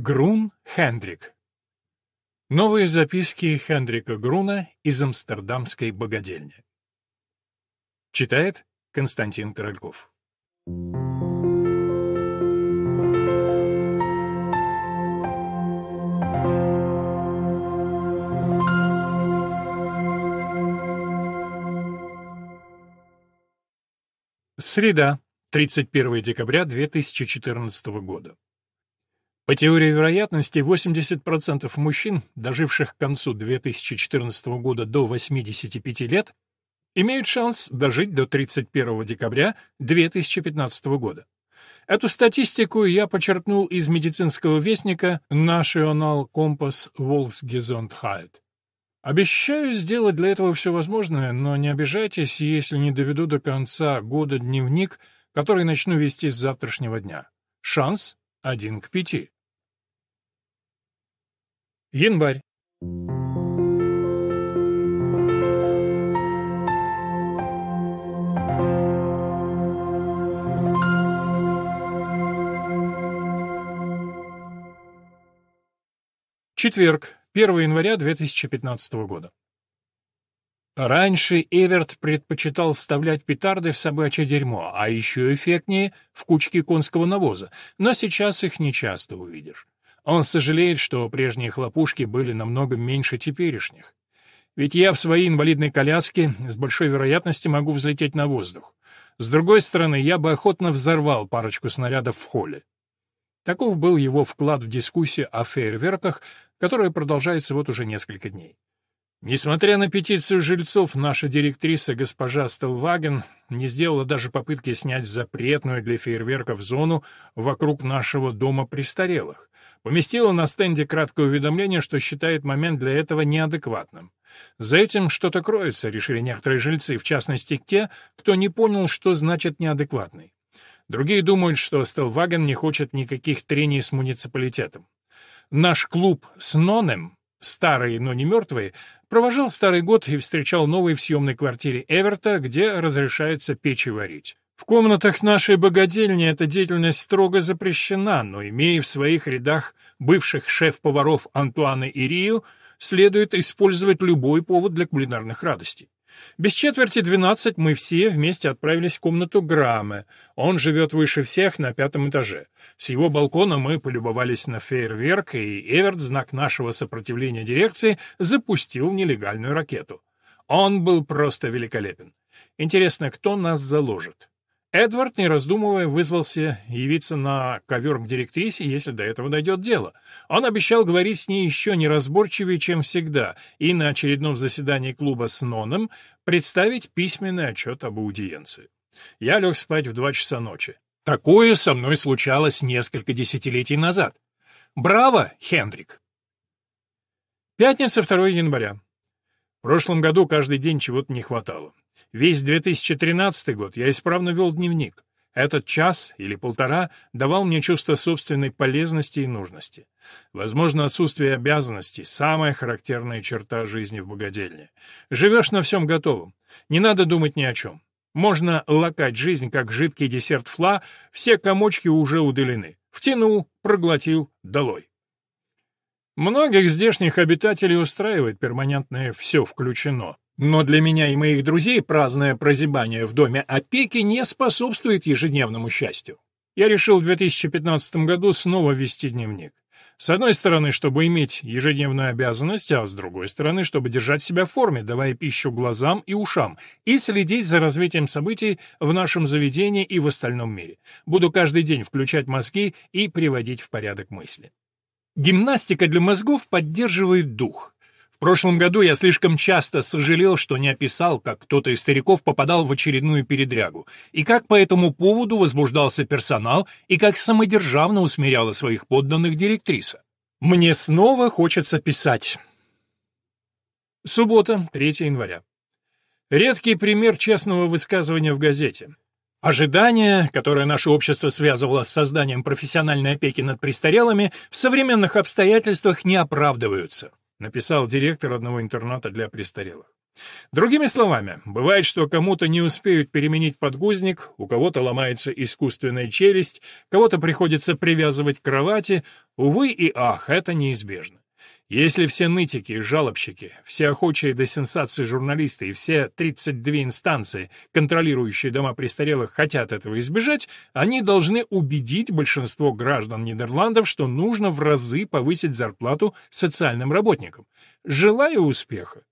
Грун Хендрик. Новые записки Хендрика Груна из Амстердамской богадельни. Читает Константин Корольков. Среда, 31 декабря 2014 года. По теории вероятности, 80% мужчин, доживших к концу 2014 года до 85 лет, имеют шанс дожить до 31 декабря 2015 года. Эту статистику я почерпнул из медицинского вестника National Compass Volksgesundheit. Обещаю сделать для этого все возможное, но не обижайтесь, если не доведу до конца года дневник, который начну вести с завтрашнего дня. Шанс 1 к 5. Январь. Четверг, 1 января 2015 года. Раньше Эверт предпочитал вставлять петарды в собачье дерьмо, а еще эффектнее — в кучки конского навоза, но сейчас их нечасто увидишь. Он сожалеет, что прежние хлопушки были намного меньше теперешних. Ведь я в своей инвалидной коляске с большой вероятностью могу взлететь на воздух. С другой стороны, я бы охотно взорвал парочку снарядов в холле. Таков был его вклад в дискуссию о фейерверках, которая продолжается вот уже несколько дней. Несмотря на петицию жильцов, наша директриса госпожа Стелваген не сделала даже попытки снять запретную для фейерверков зону вокруг нашего дома престарелых, Уместила на стенде краткое уведомление, что считает момент для этого неадекватным. За этим что-то кроется, решили некоторые жильцы, в частности те, кто не понял, что значит неадекватный. Другие думают, что Стелваген не хочет никаких трений с муниципалитетом. Наш клуб с Нонем, старые, но не мертвые, провожал старый год и встречал новый в съемной квартире Эверта, где разрешается печь и варить. В комнатах нашей богадельни эта деятельность строго запрещена, но, имея в своих рядах бывших шеф-поваров Антуана и Рио, следует использовать любой повод для кулинарных радостей. Без четверти двенадцать мы все вместе отправились в комнату Грамме. Он живет выше всех на пятом этаже. С его балкона мы полюбовались на фейерверк, и Эверт, знак нашего сопротивления дирекции, запустил нелегальную ракету. Он был просто великолепен. Интересно, кто нас заложит? Эдвард, не раздумывая, вызвался явиться на ковер к директрисе, если до этого дойдет дело. Он обещал говорить с ней еще неразборчивее, чем всегда, и на очередном заседании клуба с Ноном представить письменный отчет об аудиенции. Я лег спать в два часа ночи. Такое со мной случалось несколько десятилетий назад. Браво, Хендрик! Пятница, 2 января. В прошлом году каждый день чего-то не хватало. Весь 2013 год я исправно вел дневник. Этот час или полтора давал мне чувство собственной полезности и нужности. Возможно, отсутствие обязанностей — самая характерная черта жизни в богадельне. Живешь на всем готовом. Не надо думать ни о чем. Можно лакать жизнь, как жидкий десерт фла, все комочки уже удалены. Втянул, проглотил, долой. Многих здешних обитателей устраивает перманентное «все включено». Но для меня и моих друзей праздное прозябание в доме опеки не способствует ежедневному счастью. Я решил в 2015 году снова вести дневник. С одной стороны, чтобы иметь ежедневную обязанность, а с другой стороны, чтобы держать себя в форме, давая пищу глазам и ушам, и следить за развитием событий в нашем заведении и в остальном мире. Буду каждый день включать мозги и приводить в порядок мысли. Гимнастика для мозгов поддерживает дух. В прошлом году я слишком часто сожалел, что не описал, как кто-то из стариков попадал в очередную передрягу, и как по этому поводу возбуждался персонал, и как самодержавно усмиряла своих подданных директриса. Мне снова хочется писать. Суббота, 3 января. Редкий пример честного высказывания в газете. Ожидание, которое наше общество связывало с созданием профессиональной опеки над престарелыми, в современных обстоятельствах не оправдываются написал директор одного интерната для престарелых. Другими словами, бывает, что кому-то не успеют переменить подгузник, у кого-то ломается искусственная челюсть, кого-то приходится привязывать к кровати. Увы и ах, это неизбежно. Если все нытики и жалобщики, все охочие до сенсации журналисты и все 32 инстанции, контролирующие дома престарелых, хотят этого избежать, они должны убедить большинство граждан Нидерландов, что нужно в разы повысить зарплату социальным работникам. Желаю успеха.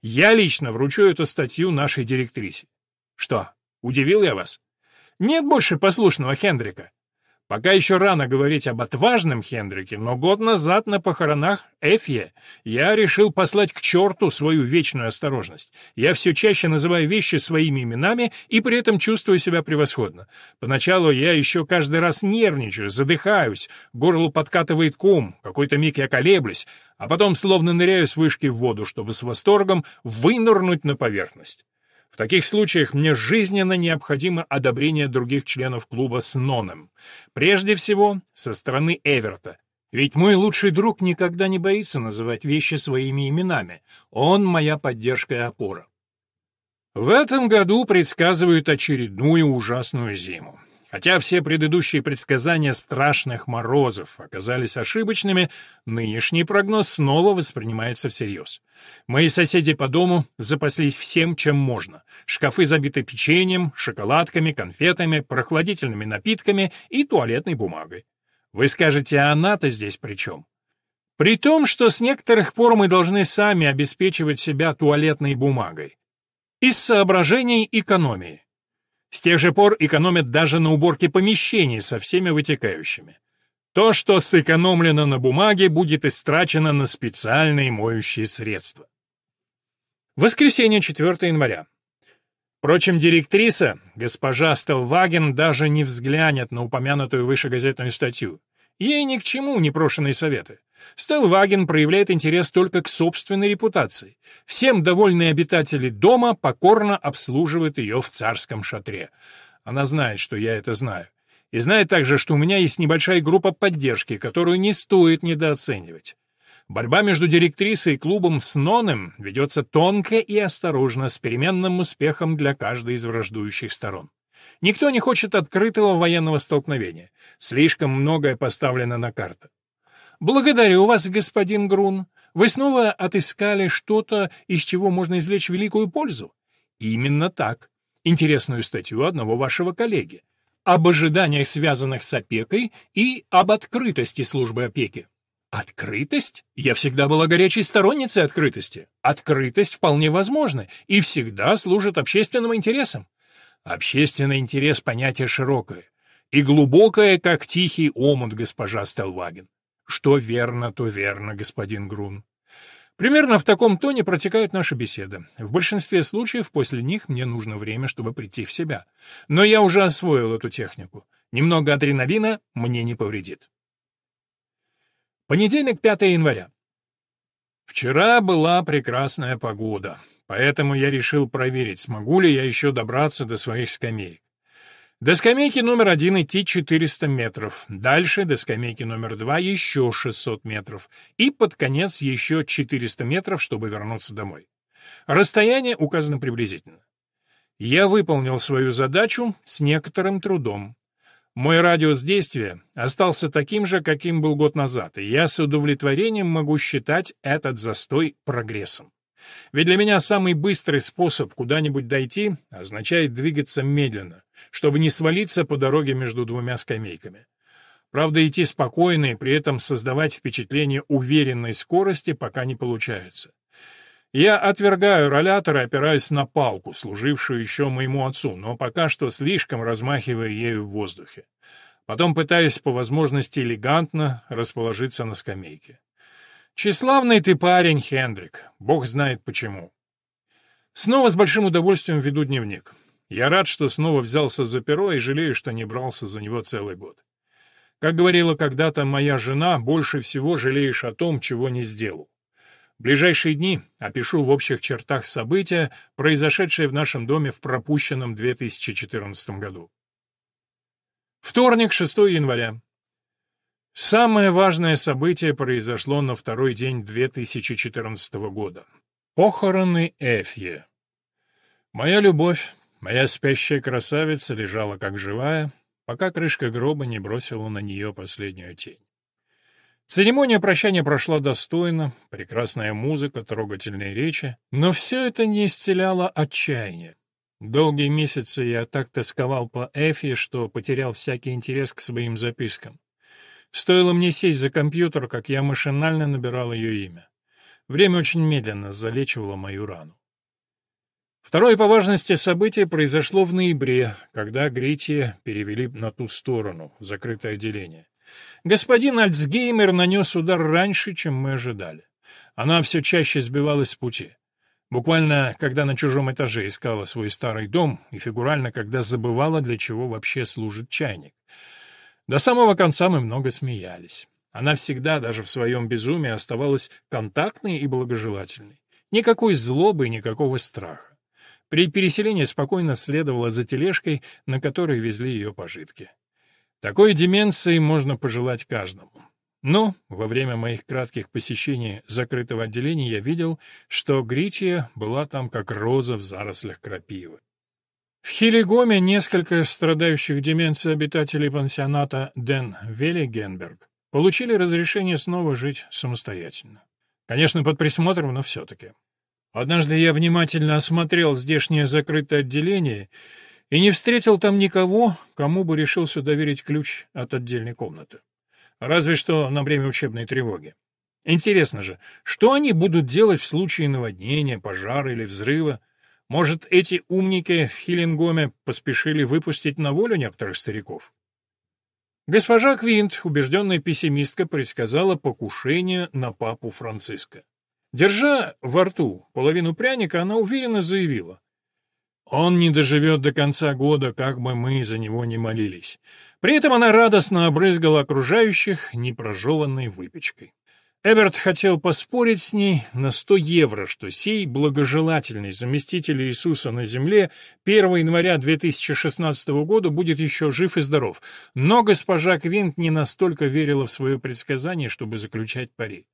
Я лично вручу эту статью нашей директрисе. Что, удивил я вас? Нет больше послушного Хендрика. Пока еще рано говорить об отважном Хендрике, но год назад на похоронах Эфье я решил послать к черту свою вечную осторожность. Я все чаще называю вещи своими именами и при этом чувствую себя превосходно. Поначалу я еще каждый раз нервничаю, задыхаюсь, горло подкатывает ком, какой-то миг я колеблюсь, а потом словно ныряю с вышки в воду, чтобы с восторгом вынырнуть на поверхность. В таких случаях мне жизненно необходимо одобрение других членов клуба с Ноном. Прежде всего, со стороны Эверта. Ведь мой лучший друг никогда не боится называть вещи своими именами. Он моя поддержка и опора. В этом году предсказывают очередную ужасную зиму. Хотя все предыдущие предсказания страшных морозов оказались ошибочными, нынешний прогноз снова воспринимается всерьез. Мои соседи по дому запаслись всем, чем можно. Шкафы забиты печеньем, шоколадками, конфетами, прохладительными напитками и туалетной бумагой. Вы скажете, а она-то здесь при чем? При том, что с некоторых пор мы должны сами обеспечивать себя туалетной бумагой. Из соображений экономии. С тех же пор экономят даже на уборке помещений со всеми вытекающими. То, что сэкономлено на бумаге, будет истрачено на специальные моющие средства. Воскресенье, 4 января. Впрочем, директриса, госпожа Стелваген, даже не взглянет на упомянутую выше газетную статью. Ей ни к чему непрошенные советы. Стелваген проявляет интерес только к собственной репутации. Всем довольные обитатели дома покорно обслуживают ее в царском шатре. Она знает, что я это знаю. И знает также, что у меня есть небольшая группа поддержки, которую не стоит недооценивать. Борьба между директрисой и клубом с Ноном ведется тонко и осторожно, с переменным успехом для каждой из враждующих сторон. Никто не хочет открытого военного столкновения. Слишком многое поставлено на карту. «Благодарю вас, господин Грун. Вы снова отыскали что-то, из чего можно извлечь великую пользу?» «Именно так. Интересную статью одного вашего коллеги. Об ожиданиях, связанных с опекой, и об открытости службы опеки». Открытость? Я всегда была горячей сторонницей открытости. Открытость вполне возможна и всегда служит общественным интересам. Общественный интерес — понятие широкое и глубокое, как тихий омут, госпожа Стелваген. Что верно, то верно, господин Грун. Примерно в таком тоне протекают наши беседы. В большинстве случаев после них мне нужно время, чтобы прийти в себя. Но я уже освоил эту технику. Немного адреналина мне не повредит. Понедельник, 5 января. Вчера была прекрасная погода, поэтому я решил проверить, смогу ли я еще добраться до своих скамеек. До скамейки номер один идти 400 метров, дальше до скамейки номер два еще 600 метров и под конец еще 400 метров, чтобы вернуться домой. Расстояние указано приблизительно. Я выполнил свою задачу с некоторым трудом. Мой радиус действия остался таким же, каким был год назад, и я с удовлетворением могу считать этот застой прогрессом. Ведь для меня самый быстрый способ куда-нибудь дойти означает двигаться медленно чтобы не свалиться по дороге между двумя скамейками. Правда, идти спокойно и при этом создавать впечатление уверенной скорости пока не получается. Я отвергаю ролятор и опираюсь на палку, служившую еще моему отцу, но пока что слишком размахивая ею в воздухе. Потом пытаюсь по возможности элегантно расположиться на скамейке. «Тщеславный ты парень, Хендрик. Бог знает почему». Снова с большим удовольствием веду дневник. Я рад, что снова взялся за перо и жалею, что не брался за него целый год. Как говорила когда-то моя жена, больше всего жалеешь о том, чего не сделал. В ближайшие дни опишу в общих чертах события, произошедшие в нашем доме в пропущенном 2014 году. Вторник, 6 января. Самое важное событие произошло на второй день 2014 года. Похороны Эфье. Моя любовь, Моя спящая красавица лежала как живая, пока крышка гроба не бросила на нее последнюю тень. Церемония прощания прошла достойно, прекрасная музыка, трогательные речи, но все это не исцеляло отчаяния. Долгие месяцы я так тосковал по Эфи, что потерял всякий интерес к своим запискам. Стоило мне сесть за компьютер, как я машинально набирал ее имя. Время очень медленно залечивало мою рану. Второе по важности событие произошло в ноябре, когда Гритти перевели на ту сторону, в закрытое отделение. Господин Альцгеймер нанес удар раньше, чем мы ожидали. Она все чаще сбивалась с пути. Буквально, когда на чужом этаже искала свой старый дом, и фигурально, когда забывала, для чего вообще служит чайник. До самого конца мы много смеялись. Она всегда, даже в своем безумии, оставалась контактной и благожелательной. Никакой злобы, никакого страха. При переселении спокойно следовала за тележкой, на которой везли ее пожитки. Такой деменции можно пожелать каждому. Но во время моих кратких посещений закрытого отделения я видел, что Гричия была там как роза в зарослях крапивы. В Хилигоме несколько страдающих деменцией обитателей пансионата Ден Велигенберг получили разрешение снова жить самостоятельно. Конечно, под присмотром, но все-таки. Однажды я внимательно осмотрел здешнее закрытое отделение и не встретил там никого, кому бы решился доверить ключ от отдельной комнаты. Разве что на время учебной тревоги. Интересно же, что они будут делать в случае наводнения, пожара или взрыва? Может, эти умники в Хиллингоме поспешили выпустить на волю некоторых стариков? Госпожа Квинт, убежденная пессимистка, предсказала покушение на папу Франциска. Держа во рту половину пряника, она уверенно заявила. «Он не доживет до конца года, как бы мы за него ни молились». При этом она радостно обрызгала окружающих непрожеванной выпечкой. Эберт хотел поспорить с ней на сто евро, что сей благожелательный заместитель Иисуса на земле 1 января 2016 года будет еще жив и здоров, но госпожа Квинт не настолько верила в свое предсказание, чтобы заключать пари.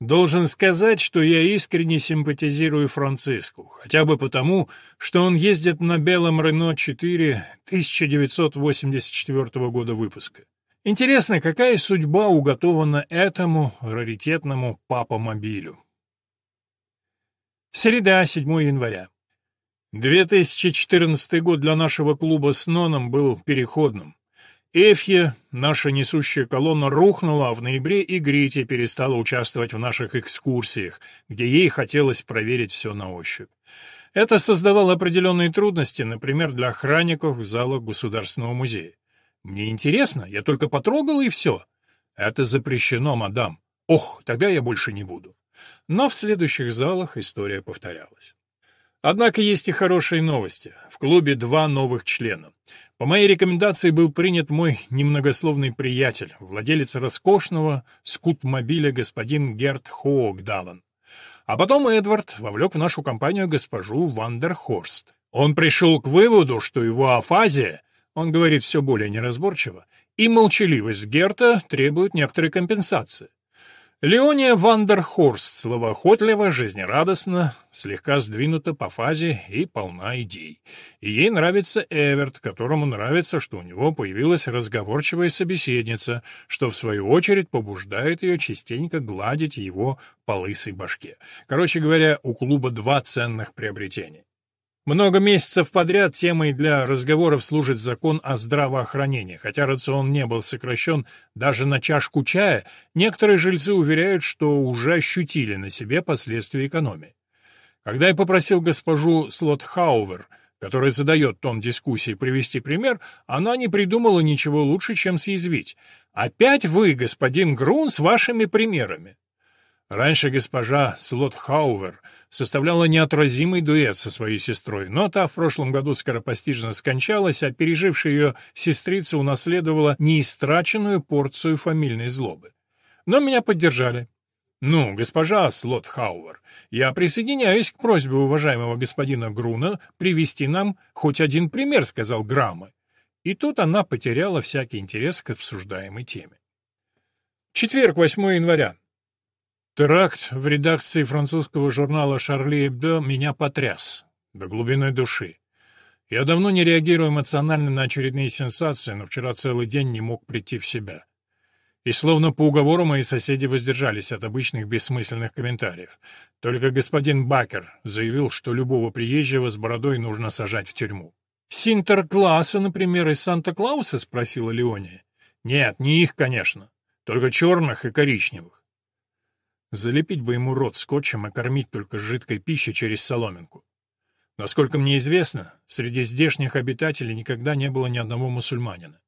Должен сказать, что я искренне симпатизирую Франциску, хотя бы потому, что он ездит на белом Рено 4 1984 года выпуска. Интересно, какая судьба уготована этому раритетному папа-мобилю? Среда, 7 января. 2014 год для нашего клуба с Ноном был переходным. Эфье, наша несущая колонна, рухнула, а в ноябре и Грите перестала участвовать в наших экскурсиях, где ей хотелось проверить все на ощупь. Это создавало определенные трудности, например, для охранников в залах Государственного музея. «Мне интересно, я только потрогал и все». «Это запрещено, мадам». «Ох, тогда я больше не буду». Но в следующих залах история повторялась. Однако есть и хорошие новости. В клубе два новых члена. По моей рекомендации был принят мой немногословный приятель, владелец роскошного скутмобиля господин Герт Хоогдален. А потом Эдвард вовлек в нашу компанию госпожу Вандерхорст. Он пришел к выводу, что его афазия, он говорит все более неразборчиво, и молчаливость Герта требует некоторой компенсации. Леония Вандерхорст словоохотлива, жизнерадостна, слегка сдвинута по фазе и полна идей. И ей нравится Эверт, которому нравится, что у него появилась разговорчивая собеседница, что, в свою очередь, побуждает ее частенько гладить его по лысой башке. Короче говоря, у клуба два ценных приобретения. Много месяцев подряд темой для разговоров служит закон о здравоохранении. Хотя рацион не был сокращен даже на чашку чая, некоторые жильцы уверяют, что уже ощутили на себе последствия экономии. Когда я попросил госпожу Слотхаувер, которая задает тон дискуссии, привести пример, она не придумала ничего лучше, чем съязвить. «Опять вы, господин Грун, с вашими примерами!» Раньше госпожа Слотхаувер составляла неотразимый дуэт со своей сестрой, но та в прошлом году скоропостижно скончалась, а пережившая ее сестрица унаследовала неистраченную порцию фамильной злобы. Но меня поддержали. «Ну, госпожа Слотхаувер, я присоединяюсь к просьбе уважаемого господина Груна привести нам хоть один пример», — сказал Грамма. И тут она потеряла всякий интерес к обсуждаемой теме. Четверг, 8 января. Теракт в редакции французского журнала «Шарли Эбдо» меня потряс до глубины души. Я давно не реагирую эмоционально на очередные сенсации, но вчера целый день не мог прийти в себя. И словно по уговору мои соседи воздержались от обычных бессмысленных комментариев. Только господин Бакер заявил, что любого приезжего с бородой нужно сажать в тюрьму. «Синтеркласса, например, из Санта-Клауса?» — спросила Леония. «Нет, не их, конечно. Только черных и коричневых. Залепить бы ему рот скотчем и кормить только жидкой пищей через соломинку. Насколько мне известно, среди здешних обитателей никогда не было ни одного мусульманина.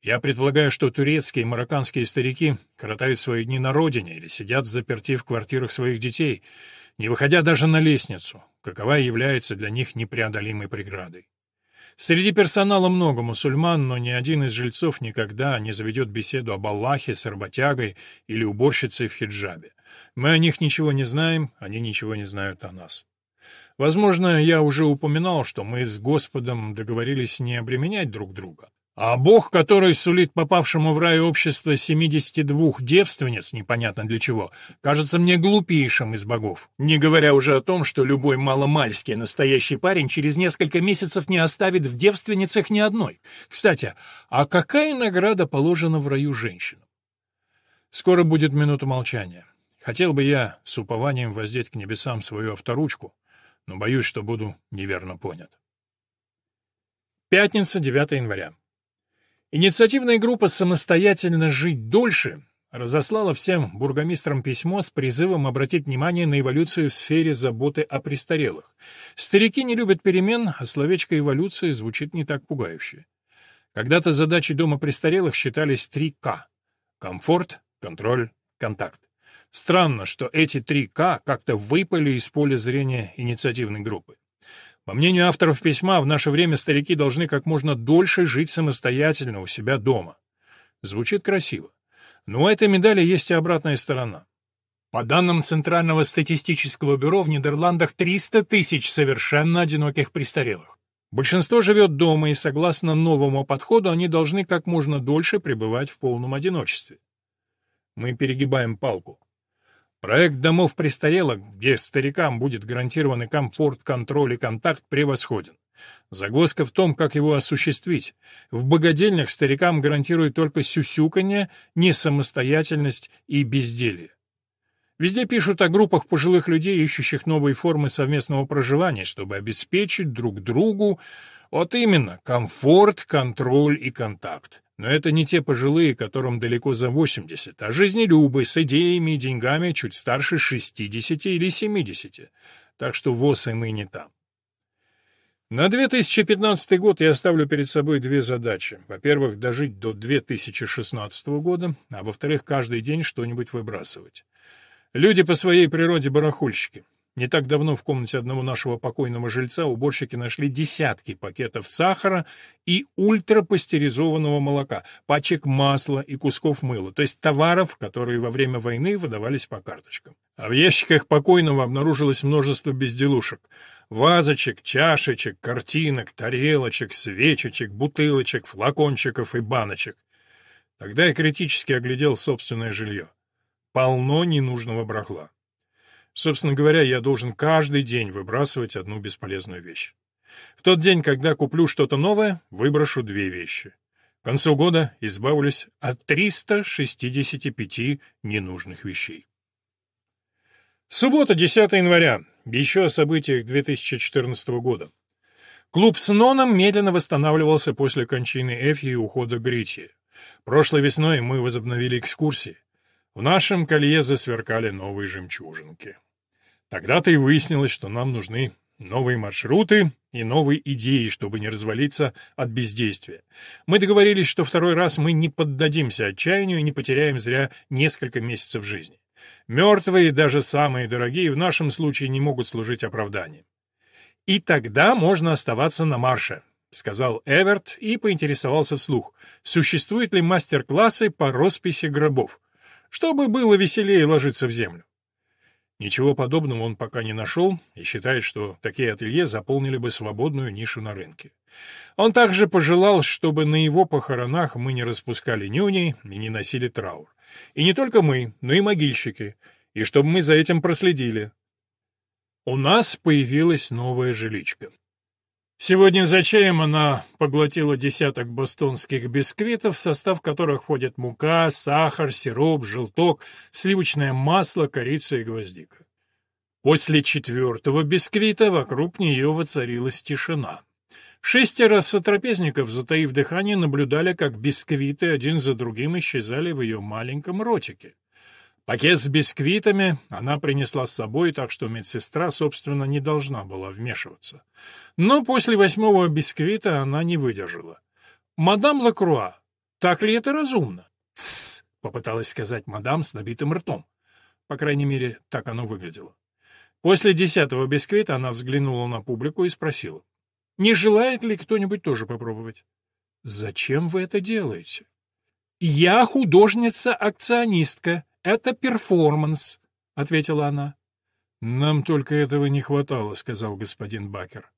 Я предполагаю, что турецкие и марокканские старики коротают свои дни на родине или сидят заперти в квартирах своих детей, не выходя даже на лестницу, какова является для них непреодолимой преградой. Среди персонала много мусульман, но ни один из жильцов никогда не заведет беседу об Аллахе с работягой или уборщицей в хиджабе. Мы о них ничего не знаем, они ничего не знают о нас. Возможно, я уже упоминал, что мы с Господом договорились не обременять друг друга. А Бог, который сулит попавшему в рай общество 72 девственниц, непонятно для чего, кажется мне глупейшим из богов. Не говоря уже о том, что любой маломальский настоящий парень через несколько месяцев не оставит в девственницах ни одной. Кстати, а какая награда положена в раю женщинам? Скоро будет минута молчания. Хотел бы я с упованием воздеть к небесам свою авторучку, но боюсь, что буду неверно понят. Пятница, 9 января. Инициативная группа «Самостоятельно жить дольше» разослала всем бургомистрам письмо с призывом обратить внимание на эволюцию в сфере заботы о престарелых. Старики не любят перемен, а словечко «эволюция» звучит не так пугающе. Когда-то задачи дома престарелых считались три — комфорт, контроль, контакт. Странно, что эти три «К» как-то выпали из поля зрения инициативной группы. По мнению авторов письма, в наше время старики должны как можно дольше жить самостоятельно у себя дома. Звучит красиво. Но у этой медали есть и обратная сторона. По данным Центрального статистического бюро, в Нидерландах 300 тысяч совершенно одиноких престарелых. Большинство живет дома, и согласно новому подходу они должны как можно дольше пребывать в полном одиночестве. Мы перегибаем палку. Проект домов престарелых, где старикам будет гарантированы комфорт, контроль и контакт, превосходен. Загвоздка в том, как его осуществить. В богадельнях старикам гарантируют только сюсюканье, несамостоятельность и безделье. Везде пишут о группах пожилых людей, ищущих новые формы совместного проживания, чтобы обеспечить друг другу, вот именно, комфорт, контроль и контакт. Но это не те пожилые, которым далеко за 80, а жизнелюбы с идеями и деньгами чуть старше 60 или 70. Так что ВОЗ и мы не там. На 2015 год я ставлю перед собой две задачи. Во-первых, дожить до 2016 года, а во-вторых, каждый день что-нибудь выбрасывать. Люди по своей природе барахольщики. Не так давно в комнате одного нашего покойного жильца уборщики нашли десятки пакетов сахара и ультрапастеризованного молока, пачек масла и кусков мыла, то есть товаров, которые во время войны выдавались по карточкам. А в ящиках покойного обнаружилось множество безделушек. Вазочек, чашечек, картинок, тарелочек, свечечек, бутылочек, флакончиков и баночек. Тогда я критически оглядел собственное жилье. Полно ненужного брахла. Собственно говоря, я должен каждый день выбрасывать одну бесполезную вещь. В тот день, когда куплю что-то новое, выброшу две вещи. К концу года избавлюсь от 365 ненужных вещей. Суббота, 10 января. Еще о событиях 2014 года. Клуб с Ноном медленно восстанавливался после кончины Эфи и ухода Грити. Прошлой весной мы возобновили экскурсии. В нашем колье засверкали новые жемчужинки. Тогда-то и выяснилось, что нам нужны новые маршруты и новые идеи, чтобы не развалиться от бездействия. Мы договорились, что второй раз мы не поддадимся отчаянию и не потеряем зря несколько месяцев жизни. Мертвые, даже самые дорогие, в нашем случае не могут служить оправданием. «И тогда можно оставаться на марше», — сказал Эверт и поинтересовался вслух, существуют ли мастер-классы по росписи гробов чтобы было веселее ложиться в землю. Ничего подобного он пока не нашел и считает, что такие ателье заполнили бы свободную нишу на рынке. Он также пожелал, чтобы на его похоронах мы не распускали нюни и не носили траур. И не только мы, но и могильщики, и чтобы мы за этим проследили. У нас появилась новая жиличка. Сегодня за чаем она поглотила десяток бостонских бисквитов, в состав которых входят мука, сахар, сироп, желток, сливочное масло, корица и гвоздика. После четвертого бисквита вокруг нее воцарилась тишина. Шестеро сотрапезников, затаив дыхание, наблюдали, как бисквиты один за другим исчезали в ее маленьком ротике. Пакет с бисквитами она принесла с собой, так что медсестра, собственно, не должна была вмешиваться. Но после восьмого бисквита она не выдержала. «Мадам Лакруа, так ли это разумно?» «Тссс!» — попыталась сказать мадам с набитым ртом. По крайней мере, так оно выглядело. После десятого бисквита она взглянула на публику и спросила. «Не желает ли кто-нибудь тоже попробовать?» «Зачем вы это делаете?» «Я художница-акционистка», это перформанс, — ответила она. — Нам только этого не хватало, — сказал господин Бакер.